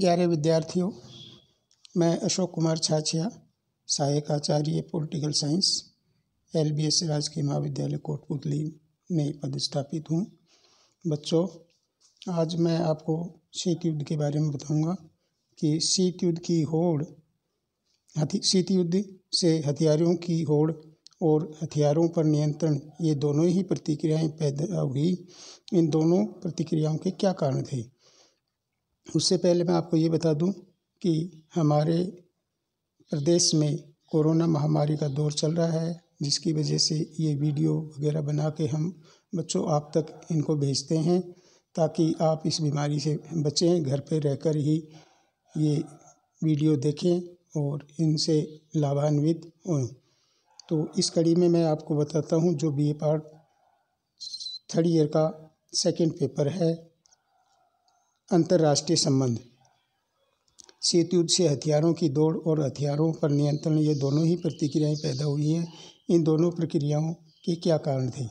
प्यारे विद्यार्थियों मैं अशोक कुमार छाछिया सहायक आचार्य political science L B S राजकीय महाविद्यालय कोटपुतली में पदस्थापित हूँ बच्चों आज मैं आपको शीत युद्ध के बारे में बताऊंगा कि शीत युद्ध की होड़ शीत युद्ध से हथियारों की होड़ और हथियारों पर नियंत्रण ये दोनों ही प्रतिक्रियाएं पैदा हुई इन दोनों प्रतिक्रियाओं के क्या कारण थे उससे पहले मैं आपको ये बता दूँ कि हमारे प्रदेश में कोरोना महामारी का दौर चल रहा है जिसकी वजह से ये वीडियो वगैरह बना के हम बच्चों आप तक इनको भेजते हैं ताकि आप इस बीमारी से बचें घर पर रहकर ही ये वीडियो देखें और इनसे लाभान्वित हों तो इस कड़ी में मैं आपको बताता हूँ जो B A part third year का सेकंड पेपर है अंतर्राष्ट्रीय संबंध सेतु युद्ध से हथियारों की दौड़ और हथियारों पर नियंत्रण ये दोनों ही प्रतिक्रियाएं पैदा हुई हैं इन दोनों प्रक्रियाओं के क्या कारण थे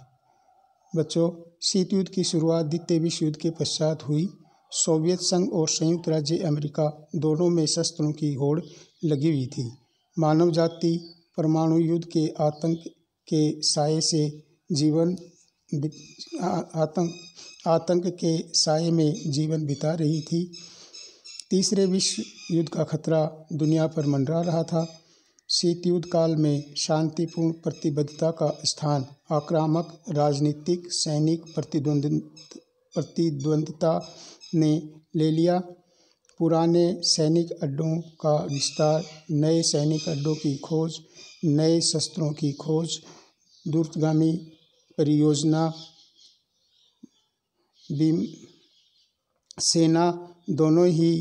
बच्चों सेतु युद्ध की शुरुआत द्वितीय विश्व युद्ध के पश्चात हुई सोवियत संघ और संयुक्त राज्य अमेरिका दोनों में शस्त्रों की होड़ लगी हुई थी मानव जाति परमाणु युद्ध के आतंक के साय से जीवन आतंक आतंक के साय में जीवन बिता रही थी तीसरे विश्व युद्ध का खतरा दुनिया पर मंडरा रहा था शीत युद्ध काल में शांतिपूर्ण प्रतिबद्धता का स्थान आक्रामक राजनीतिक सैनिक प्रतिद्वंद प्रतिद्वंदता ने ले लिया पुराने सैनिक अड्डों का विस्तार नए सैनिक अड्डों की खोज नए शस्त्रों की खोज दूरगामी परियोजना सेना दोनों ही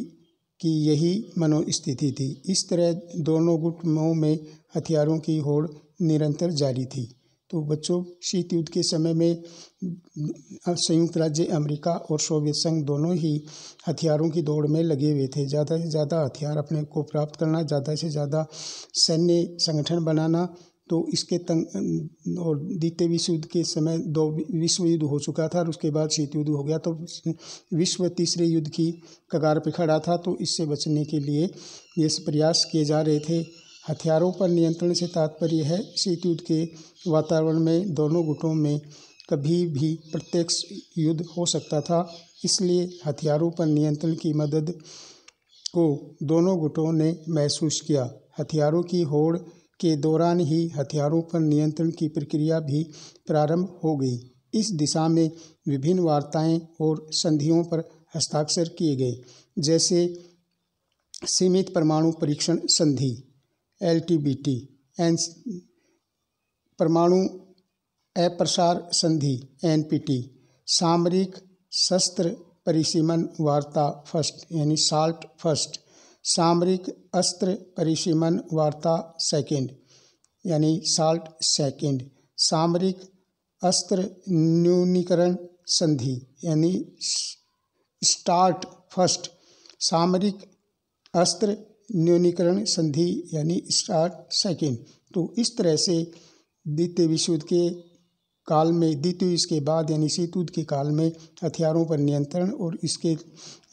की यही मनोस्थिति थी इस तरह दोनों गुटों में हथियारों की होड़ निरंतर जारी थी तो बच्चों शीत युद्ध के समय में संयुक्त राज्य अमेरिका और सोवियत संघ दोनों ही हथियारों की दौड़ में लगे हुए थे ज़्यादा से ज़्यादा हथियार अपने को प्राप्त करना ज़्यादा से ज़्यादा सैन्य संगठन बनाना तो इसके तंग और द्वितीय विश्व युद्ध के समय दो विश्व युद्ध हो चुका था और उसके बाद शीत युद्ध हो गया तो विश्व तीसरे युद्ध की कगार पर खड़ा था तो इससे बचने के लिए ये प्रयास किए जा रहे थे हथियारों पर नियंत्रण से तात्पर्य है शीत युद्ध के वातावरण में दोनों गुटों में कभी भी प्रत्यक्ष युद्ध हो सकता था इसलिए हथियारों पर नियंत्रण की मदद को दोनों गुटों ने महसूस किया हथियारों की होड़ के दौरान ही हथियारों पर नियंत्रण की प्रक्रिया भी प्रारंभ हो गई इस दिशा में विभिन्न वार्ताएं और संधियों पर हस्ताक्षर किए गए जैसे सीमित परमाणु परीक्षण संधि L T B T N परमाणु अप्रसार संधि एन पी टी सामरिक शस्त्र परिसीमन वार्ता फर्स्ट यानी साल्ट फर्स्ट सामरिक अस्त्र परिसीमन वार्ता सेकंड यानी साल्ट सेकंड सामरिक अस्त्र न्यूनीकरण संधि यानी स्टार्ट फर्स्ट सामरिक अस्त्र न्यूनीकरण संधि यानी स्टार्ट सेकंड तो इस तरह से द्वितीय विश्व युद्ध के काल में द्वितीय इसके बाद यानी शीतुद के काल में हथियारों पर नियंत्रण और इसके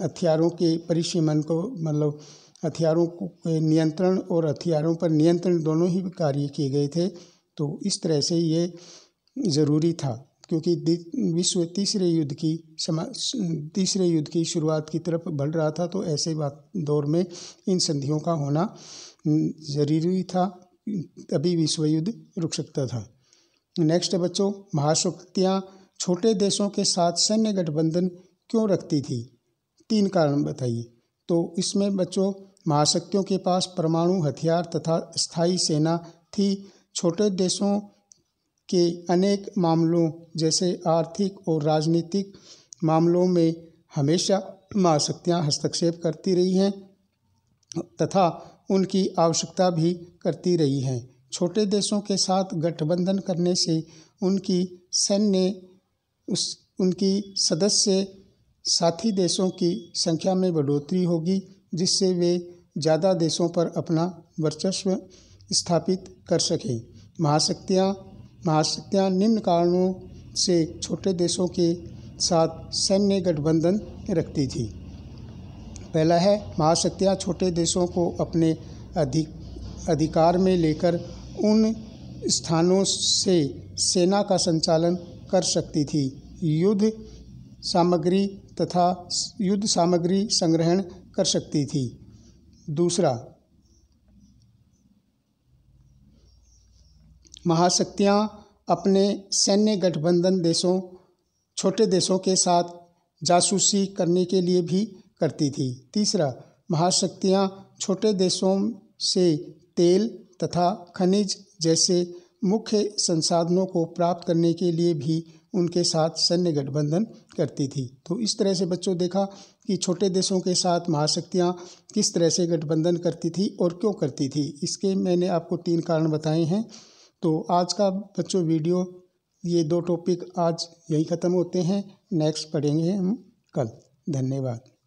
हथियारों के परिसीमन को मतलब हथियारों के नियंत्रण और हथियारों पर नियंत्रण दोनों ही कार्य किए गए थे तो इस तरह से ये ज़रूरी था क्योंकि विश्व तीसरे युद्ध की समा तीसरे युद्ध की शुरुआत की तरफ बढ़ रहा था तो ऐसे बात दौर में इन संधियों का होना ज़रूरी था तभी विश्व युद्ध रुक सकता था नेक्स्ट है बच्चों महाशक्तियाँ छोटे देशों के साथ सैन्य गठबंधन क्यों रखती थी तीन कारण बताइए तो इसमें बच्चों महाशक्तियों के पास परमाणु हथियार तथा स्थायी सेना थी छोटे देशों के अनेक मामलों जैसे आर्थिक और राजनीतिक मामलों में हमेशा महाशक्तियाँ हस्तक्षेप करती रही हैं तथा उनकी आवश्यकता भी करती रही हैं छोटे देशों के साथ गठबंधन करने से उनकी सैन्य उस उनकी सदस्य साथी देशों की संख्या में बढ़ोतरी होगी जिससे वे ज़्यादा देशों पर अपना वर्चस्व स्थापित कर सकें महाशक्तियाँ महाशक्तियाँ निम्न कारणों से छोटे देशों के साथ सैन्य गठबंधन रखती थी पहला है महाशक्तियाँ छोटे देशों को अपने अधिक अधिकार में लेकर उन स्थानों से सेना का संचालन कर सकती थी युद्ध सामग्री तथा युद्ध सामग्री संग्रहण कर सकती थी दूसरा महाशक्तियाँ अपने सैन्य गठबंधन देशों छोटे देशों के साथ जासूसी करने के लिए भी करती थी तीसरा महाशक्तियाँ छोटे देशों से तेल तथा खनिज जैसे मुख्य संसाधनों को प्राप्त करने के लिए भी उनके साथ सैन्य गठबंधन करती थी तो इस तरह से बच्चों देखा कि छोटे देशों के साथ महाशक्तियाँ किस तरह से गठबंधन करती थी और क्यों करती थी इसके मैंने आपको तीन कारण बताए हैं तो आज का बच्चों वीडियो ये दो टॉपिक आज यही ख़त्म होते हैं नेक्स्ट पढ़ेंगे हम कल धन्यवाद